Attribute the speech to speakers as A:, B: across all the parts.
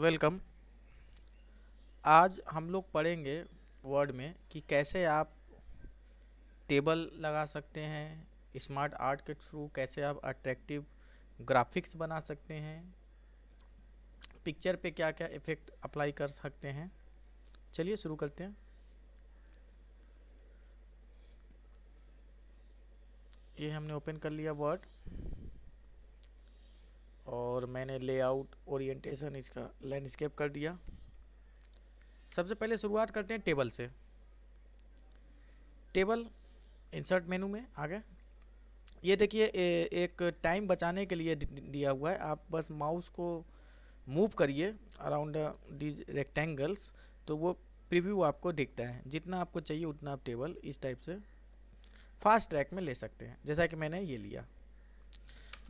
A: welcome आज हम लोग पढ़ेंगे वर्ड में कि कैसे आप टेबल लगा सकते हैं स्मार्ट आर्ट के थ्रू कैसे आप अट्रैक्टिव ग्राफिक्स बना सकते हैं पिक्चर पे क्या क्या इफ़ेक्ट अप्लाई कर सकते हैं चलिए शुरू करते हैं ये हमने ओपन कर लिया वर्ड और मैंने लेआउट ओरिएंटेशन इसका लैंडस्केप कर दिया सबसे पहले शुरुआत करते हैं टेबल से टेबल इंसर्ट मेनू में आ गए ये देखिए एक टाइम बचाने के लिए दिया हुआ है आप बस माउस को मूव करिए अराउंड दीज रेक्टेंगल्स तो वो प्रीव्यू आपको दिखता है जितना आपको चाहिए उतना आप टेबल इस टाइप से फास्ट ट्रैक में ले सकते हैं जैसा कि मैंने ये लिया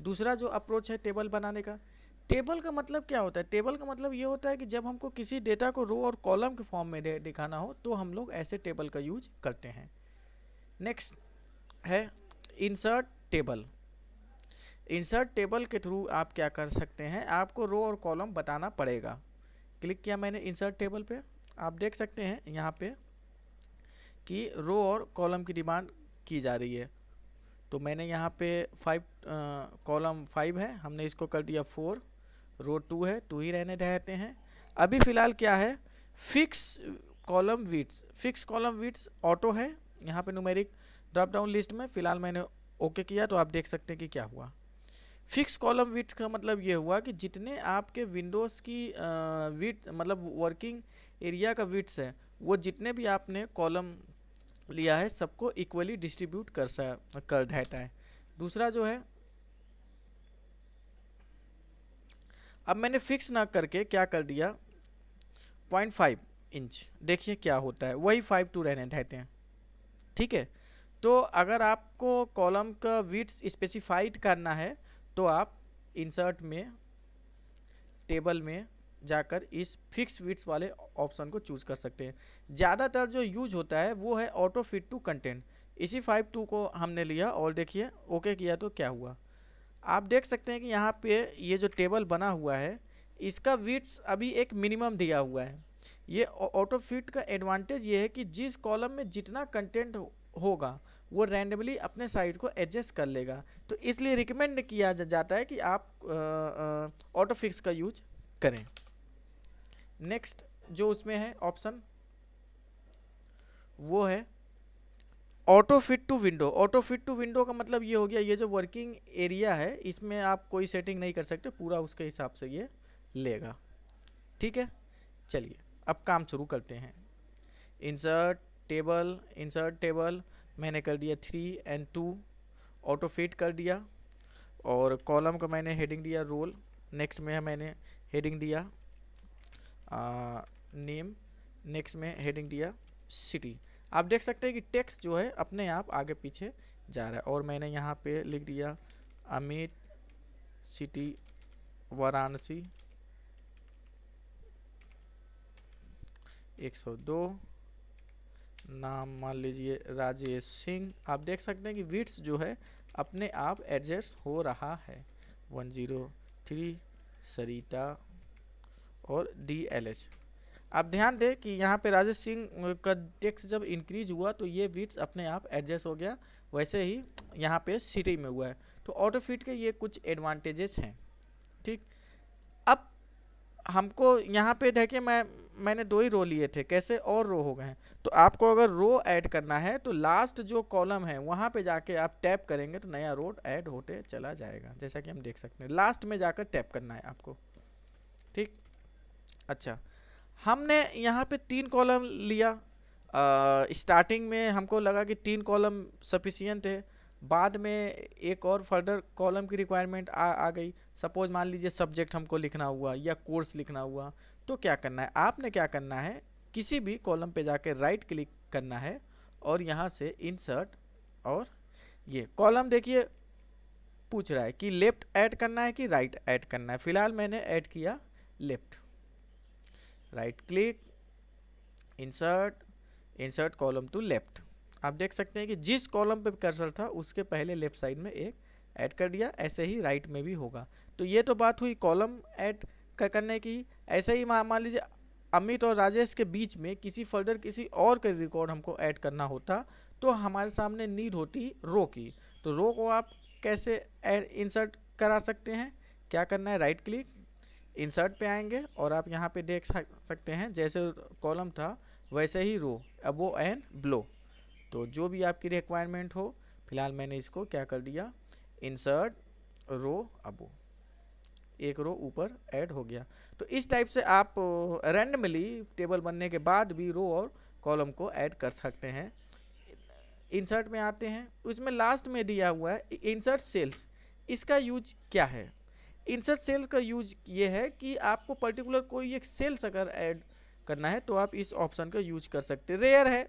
A: दूसरा जो अप्रोच है टेबल बनाने का टेबल का मतलब क्या होता है टेबल का मतलब ये होता है कि जब हमको किसी डेटा को रो और कॉलम के फॉर्म में दिखाना हो तो हम लोग ऐसे टेबल का यूज करते हैं नेक्स्ट है इंसर्ट टेबल इंसर्ट टेबल के थ्रू आप क्या कर सकते हैं आपको रो और कॉलम बताना पड़ेगा क्लिक किया मैंने इंसर्ट टेबल पे आप देख सकते हैं यहाँ पे कि रो और कॉलम की डिमांड की जा रही है तो मैंने यहाँ पे फाइव कॉलम फाइव है हमने इसको कर दिया फोर रो टू है टू ही रहने रहते हैं अभी फ़िलहाल क्या है fix column widths fix column widths auto है यहाँ पे नुमेरिक ड्रॉप डाउन लिस्ट में फ़िलहाल मैंने ओके किया तो आप देख सकते हैं कि क्या हुआ फिक्स कॉलम विट्स का मतलब ये हुआ कि जितने आपके विंडोज़ की वीट मतलब वर्किंग एरिया का वीट्स है वो जितने भी आपने कॉलम लिया है सबको इक्वली डिस्ट्रीब्यूट कर सा कर रहता है दूसरा जो है अब मैंने फिक्स ना करके क्या कर दिया पॉइंट फाइव इंच देखिए क्या होता है वही फाइव टू रहने रहते हैं ठीक है तो अगर आपको कॉलम का विट्स स्पेसिफाइड करना है तो आप इंसर्ट में टेबल में जाकर इस फिक्स विट्स वाले ऑप्शन को चूज़ कर सकते हैं ज़्यादातर जो यूज होता है वो है ऑटो फिट टू कंटेंट इसी फाइव टू को हमने लिया और देखिए ओके किया तो क्या हुआ आप देख सकते हैं कि यहाँ पे ये जो टेबल बना हुआ है इसका विट्स अभी एक मिनिमम दिया हुआ है ये ऑटो फिट का एडवांटेज ये है कि जिस कॉलम में जितना कंटेंट होगा वो रैंडमली अपने साइज को एडजस्ट कर लेगा तो इसलिए रिकमेंड किया जाता है कि आप ऑटो फिक्स का यूज करें नेक्स्ट जो उसमें है ऑप्शन वो है auto fit to window auto fit to window का मतलब ये हो गया ये जो वर्किंग एरिया है इसमें आप कोई सेटिंग नहीं कर सकते पूरा उसके हिसाब से ये लेगा ठीक है चलिए अब काम शुरू करते हैं इंसर्ट टेबल इंसर्ट टेबल मैंने कर दिया three and two auto fit कर दिया और कॉलम का मैंने हेडिंग दिया रोल नेक्स्ट में मैंने हेडिंग दिया नेम नेक्स्ट में हेडिंग दिया सिटी आप देख सकते हैं कि टेक्स्ट जो है अपने आप आगे पीछे जा रहा है और मैंने यहाँ पे लिख दिया अमित सिटी वाराणसी 102 नाम मान लीजिए राजेश सिंह आप देख सकते हैं कि विट्स जो है अपने आप एडजस्ट हो रहा है 103 सरिता और डी एल एच आप ध्यान दें कि यहाँ पे राजेश सिंह का टैक्स जब इंक्रीज हुआ तो ये वीट्स अपने आप एडजस्ट हो गया वैसे ही यहाँ पे सिटी में हुआ है तो ऑटो फिट के ये कुछ एडवांटेजेस हैं ठीक अब हमको यहाँ पे देखें मैं मैंने दो ही रो लिए थे कैसे और रो हो गए हैं तो आपको अगर रो ऐड करना है तो लास्ट जो कॉलम है वहाँ पे जाके आप टैप करेंगे तो नया रोड ऐड होते चला जाएगा जैसा कि हम देख सकते हैं लास्ट में जाकर टैप करना है आपको ठीक अच्छा हमने यहाँ पे तीन कॉलम लिया स्टार्टिंग में हमको लगा कि तीन कॉलम सफिशियंट है बाद में एक और फर्दर कॉलम की रिक्वायरमेंट आ आ गई सपोज मान लीजिए सब्जेक्ट हमको लिखना हुआ या कोर्स लिखना हुआ तो क्या करना है आपने क्या करना है किसी भी कॉलम पे जाके राइट क्लिक करना है और यहाँ से इंसर्ट और ये कॉलम देखिए पूछ रहा है कि लेफ़्ट ऐड करना है कि राइट ऐड करना है फिलहाल मैंने ऐड किया left right click insert insert column to left आप देख सकते हैं कि जिस कॉलम पे कर्सर था उसके पहले लेफ्ट साइड में एक ऐड कर दिया ऐसे ही राइट में भी होगा तो ये तो बात हुई कॉलम ऐड करने की ऐसे ही मान लीजिए अमित और राजेश के बीच में किसी फर्दर किसी और का रिकॉर्ड हमको ऐड करना होता तो हमारे सामने नीड होती रो की तो रो को आप कैसे इंसर्ट करा सकते हैं क्या करना है राइट क्लिक इंसर्ट पे आएंगे और आप यहाँ पे देख सकते हैं जैसे कॉलम था वैसे ही रो अबो एंड ब्लो तो जो भी आपकी रिक्वायरमेंट हो फिलहाल मैंने इसको क्या कर दिया इंसर्ट रो अबो एक रो ऊपर ऐड हो गया तो इस टाइप से आप रैंडमली uh, टेबल बनने के बाद भी रो और कॉलम को ऐड कर सकते हैं इंसर्ट में आते हैं उसमें लास्ट में दिया हुआ है इंसर्ट सेल्स इसका यूज क्या है इंसर्ट सेल्स का यूज ये है कि आपको पर्टिकुलर कोई एक सेल्स अगर ऐड करना है तो आप इस ऑप्शन का यूज कर सकते रेयर है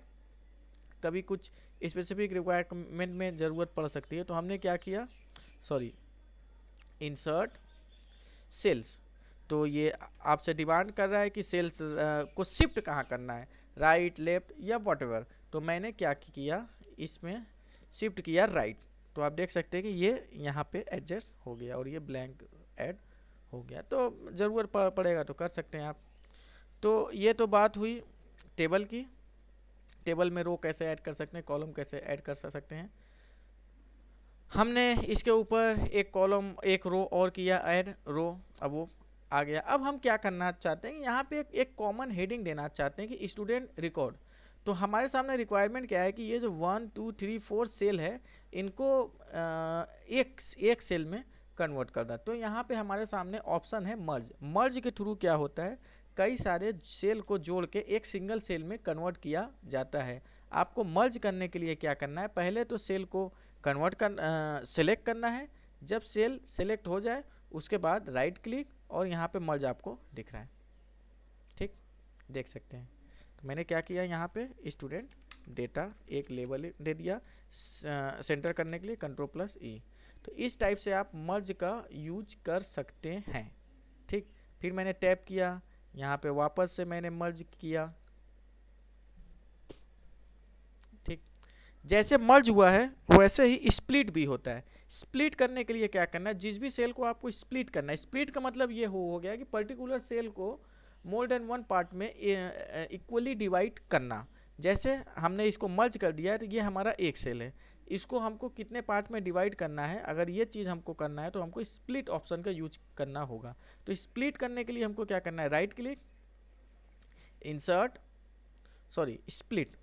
A: कभी कुछ स्पेसिफिक रिक्वायरमेंट में ज़रूरत पड़ सकती है तो हमने क्या किया सॉरी इंसर्ट सेल्स तो ये आपसे डिमांड कर रहा है कि सेल्स को शिफ्ट कहाँ करना है राइट लेफ्ट या वॉट तो मैंने क्या किया इसमें शिफ्ट किया राइट तो आप देख सकते हैं कि ये यहाँ पे एडजस्ट हो गया और ये ब्लैंक ऐड हो गया तो ज़रूरत पड़ेगा तो कर सकते हैं आप तो ये तो बात हुई टेबल की टेबल में रो कैसे ऐड कर सकते हैं कॉलम कैसे ऐड कर सकते हैं हमने इसके ऊपर एक कॉलम एक रो और किया ऐड रो अब वो आ गया अब हम क्या करना चाहते हैं यहाँ पे एक कॉमन हेडिंग देना चाहते हैं कि स्टूडेंट रिकॉर्ड तो हमारे सामने रिक्वायरमेंट क्या है कि ये जो one two three four cell है इनको आ, एक एक सेल में कन्वर्ट करना तो यहाँ पे हमारे सामने ऑप्शन है मर्ज मर्ज के थ्रू क्या होता है कई सारे सेल को जोड़ के एक सिंगल सेल में कन्वर्ट किया जाता है आपको मर्ज करने के लिए क्या करना है पहले तो सेल को कन्वर्ट कर सेलेक्ट करना है जब सेल सेलेक्ट हो जाए उसके बाद राइट क्लिक और यहाँ पे मर्ज आपको दिख रहा है ठीक देख सकते हैं तो मैंने क्या किया यहाँ पे स्टूडेंट डेटा एक लेवल दे दिया सेंटर करने के लिए कंट्रोल प्लस ई तो इस टाइप से आप मर्ज का यूज कर सकते हैं ठीक फिर मैंने टैप किया यहाँ पे वापस से मैंने मर्ज किया ठीक जैसे मर्ज हुआ है वैसे ही स्प्लिट भी होता है स्प्लिट करने के लिए क्या करना है जिस भी सेल को आपको स्प्लिट करना है स्प्लिट का मतलब ये हो, हो गया कि पर्टिकुलर सेल को मोर देन वन पार्ट में इक्वली डिवाइड करना जैसे हमने इसको मर्ज कर दिया है तो ये हमारा एक सेल है इसको हमको कितने पार्ट में डिवाइड करना है अगर ये चीज़ हमको करना है तो हमको स्प्लिट ऑप्शन का यूज करना होगा तो स्प्लिट करने के लिए हमको क्या करना है right click insert sorry split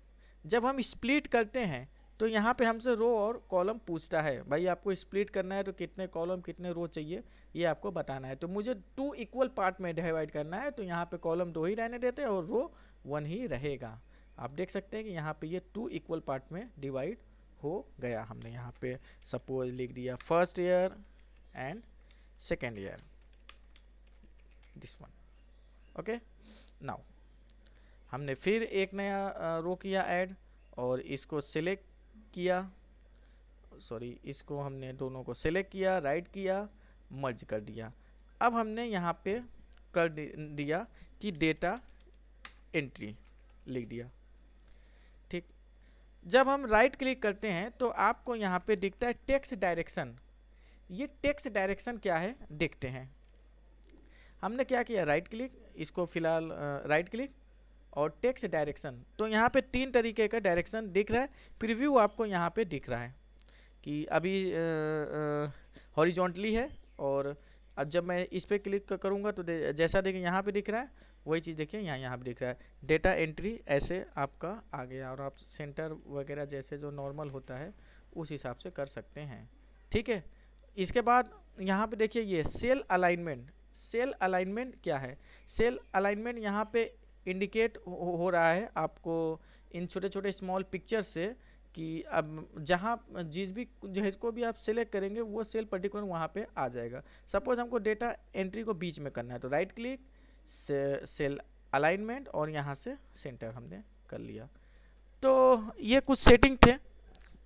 A: जब हम स्प्लिट करते हैं तो यहाँ पे हमसे रो और कॉलम पूछता है भाई आपको स्प्लिट करना है तो कितने कॉलम कितने रो चाहिए ये आपको बताना है तो मुझे टू इक्वल पार्ट में डिवाइड करना है तो यहाँ पे कॉलम दो ही रहने देते हैं और रो वन ही रहेगा आप देख सकते हैं कि यहाँ पे ये टू इक्वल पार्ट में डिवाइड हो गया हमने यहाँ पे सपोज लिख दिया first year and second year this one okay now हमने फिर एक नया रो किया ऐड और इसको सिलेक्ट किया सॉरी इसको हमने दोनों को सिलेक्ट किया राइट किया मर्ज कर दिया अब हमने यहाँ पे कर दिया कि डेटा एंट्री लिख दिया जब हम राइट क्लिक करते हैं तो आपको यहाँ पे दिखता है टेक्स्ट डायरेक्शन ये टेक्स्ट डायरेक्शन क्या है देखते हैं हमने क्या किया राइट क्लिक इसको फिलहाल राइट क्लिक और टेक्स्ट डायरेक्शन तो यहाँ पे तीन तरीके का डायरेक्शन दिख रहा है प्रिव्यू आपको यहाँ पे दिख रहा है कि अभी हॉरिजॉन्टली है और अब जब मैं इस पर क्लिक करूँगा तो जैसा देखिए यहाँ पर दिख रहा है वही चीज़ देखिए यहाँ यहाँ भी दिख रहा है डेटा एंट्री ऐसे आपका आ गया और आप सेंटर वगैरह जैसे जो नॉर्मल होता है उस हिसाब से कर सकते हैं ठीक है इसके बाद यहाँ पे देखिए ये सेल अलाइनमेंट सेल अलाइनमेंट क्या है सेल अलाइनमेंट यहाँ पे इंडिकेट हो, हो रहा है आपको इन छोटे छोटे स्मॉल पिक्चर से कि अब जहाँ जिस भी जिसको भी आप सेलेक्ट करेंगे वो सेल पर्टिकुलर वहाँ पे आ जाएगा सपोज़ हमको डेटा एंट्री को बीच में करना है तो राइट क्लिक से, सेल अलाइनमेंट और यहाँ से सेंटर हमने कर लिया तो ये कुछ सेटिंग थे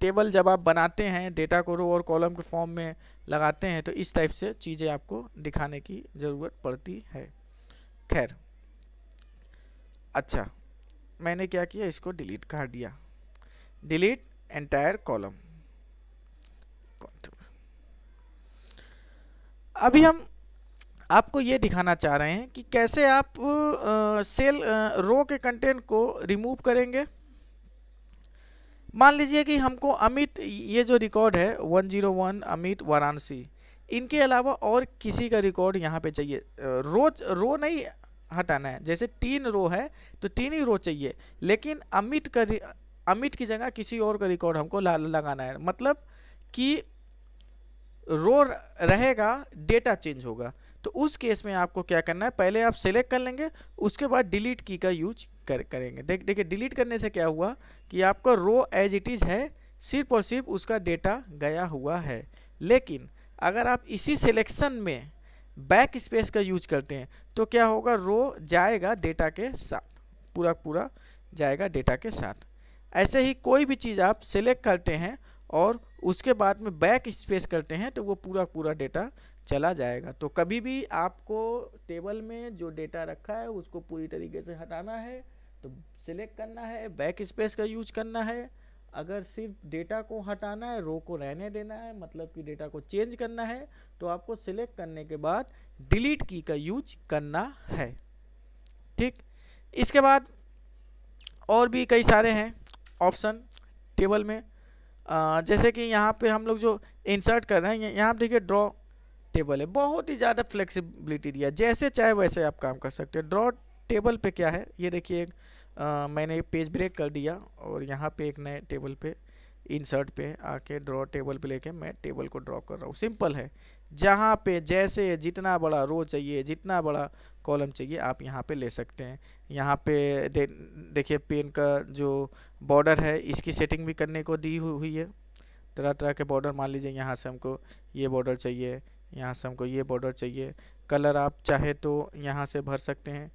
A: टेबल जब आप बनाते हैं डेटा को रो और कॉलम के फॉर्म में लगाते हैं तो इस टाइप से चीज़ें आपको दिखाने की ज़रूरत पड़ती है खैर अच्छा मैंने क्या किया इसको डिलीट कर दिया डिलीट एंटायर कॉलम अभी हम आपको ये दिखाना चाह रहे हैं कि कैसे आप सेल रो के कंटेंट को रिमूव करेंगे मान लीजिए कि हमको अमित ये जो रिकॉर्ड है 101 अमित वाराणसी इनके अलावा और किसी का रिकॉर्ड यहाँ पे चाहिए रोज रो नहीं हटाना है जैसे तीन रो है तो तीन ही रो चाहिए लेकिन अमित का अमित की जगह किसी और का रिकॉर्ड हमको लगाना है मतलब कि रो रहेगा डेटा चेंज होगा तो उस केस में आपको क्या करना है पहले आप सेलेक्ट कर लेंगे उसके बाद डिलीट की का यूज कर करेंगे देख देखिए डिलीट करने से क्या हुआ कि आपका रो एज इट इज़ है सिर्फ और सिर्फ उसका डेटा गया हुआ है लेकिन अगर आप इसी सिलेक्शन में बैक स्पेस का यूज करते हैं तो क्या होगा रो जाएगा डेटा के साथ पूरा पूरा जाएगा डेटा के साथ ऐसे ही कोई भी चीज़ आप सेलेक्ट करते हैं और उसके बाद में बैक स्पेस करते हैं तो वो पूरा पूरा डेटा चला जाएगा तो कभी भी आपको टेबल में जो डेटा रखा है उसको पूरी तरीके से हटाना है तो सिलेक्ट करना है बैक स्पेस का यूज करना है अगर सिर्फ डेटा को हटाना है रो को रहने देना है मतलब कि डेटा को चेंज करना है तो आपको सिलेक्ट करने के बाद डिलीट की का यूज करना है ठीक इसके बाद और भी कई सारे हैं ऑप्शन टेबल में जैसे कि यहाँ पे हम लोग जो इंसर्ट कर रहे हैं यहाँ आप देखिए ड्रॉ टेबल है बहुत ही ज़्यादा फ्लेक्सिबिलिटी दिया जैसे चाहे वैसे आप काम कर सकते हैं ड्रॉ टेबल पे क्या है ये देखिए एक मैंने पेज ब्रेक कर दिया और यहाँ पे एक नए टेबल पे इंसर्ट पे आके ड्रॉ टेबल पे लेके मैं टेबल को ड्रॉ कर रहा हूँ सिंपल है जहाँ पे जैसे जितना बड़ा रो चाहिए जितना बड़ा कॉलम चाहिए आप यहाँ पे ले सकते हैं यहाँ पे दे, देखिए पेन का जो बॉर्डर है इसकी सेटिंग भी करने को दी हुई है तरह तरह के बॉर्डर मान लीजिए यहाँ से हमको ये बॉर्डर चाहिए यहाँ से हमको ये बॉर्डर चाहिए कलर आप चाहे तो यहाँ से भर सकते हैं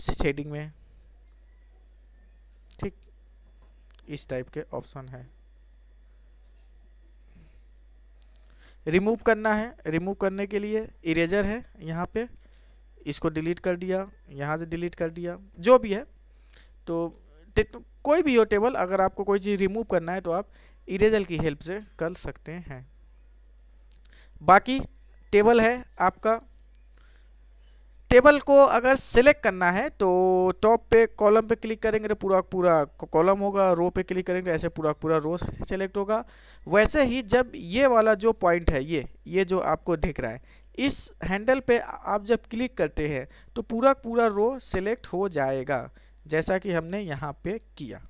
A: शेडिंग में ठीक इस टाइप के ऑप्शन है रिमूव करना है रिमूव करने के लिए इरेजर है यहाँ पे इसको डिलीट कर दिया यहाँ से डिलीट कर दिया जो भी है तो कोई भी हो टेबल अगर आपको कोई चीज़ रिमूव करना है तो आप इरेजर की हेल्प से कर सकते हैं बाकी टेबल है आपका टेबल को अगर सिलेक्ट करना है तो टॉप पे कॉलम पे क्लिक करेंगे तो पूरा पूरा कॉलम होगा रो पे क्लिक करेंगे तो ऐसे पूरा पूरा रो सेलेक्ट होगा वैसे ही जब ये वाला जो पॉइंट है ये ये जो आपको दिख रहा है इस हैंडल पे आप जब क्लिक करते हैं तो पूरा पूरा रो सेलेक्ट हो जाएगा जैसा कि हमने यहाँ पे किया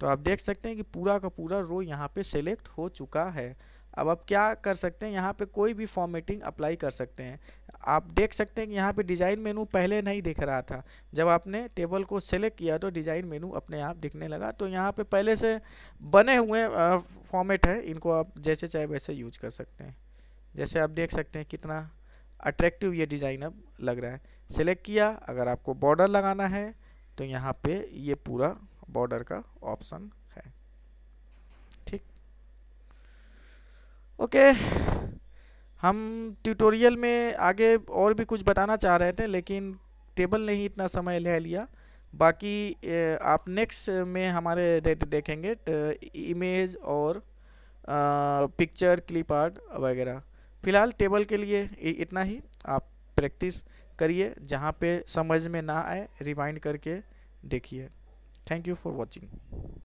A: तो आप देख सकते हैं कि पूरा का पूरा रो यहाँ पे सेलेक्ट हो चुका है अब आप क्या कर सकते हैं यहाँ पे कोई भी फॉर्मेटिंग अप्लाई कर सकते हैं आप देख सकते हैं कि यहाँ पे डिज़ाइन मेनू पहले नहीं दिख रहा था जब आपने टेबल को सेलेक्ट किया तो डिज़ाइन मेनू अपने आप दिखने लगा तो यहाँ पे पहले से बने हुए फॉर्मेट हैं इनको आप जैसे चाहे वैसे यूज कर सकते हैं जैसे आप देख सकते हैं कितना अट्रैक्टिव ये डिज़ाइन अब लग रहा है सेलेक्ट किया अगर आपको बॉर्डर लगाना है तो यहाँ पर ये पूरा बॉर्डर का ऑप्शन है ठीक ओके हम ट्यूटोरियल में आगे और भी कुछ बताना चाह रहे थे लेकिन टेबल ने ही इतना समय ले लिया बाकी आप नेक्स्ट में हमारे देखेंगे इमेज और पिक्चर क्लिप आर्ट वगैरह फ़िलहाल टेबल के लिए इतना ही आप प्रैक्टिस करिए जहाँ पे समझ में ना आए रिवाइंड करके देखिए थैंक यू फॉर वॉचिंग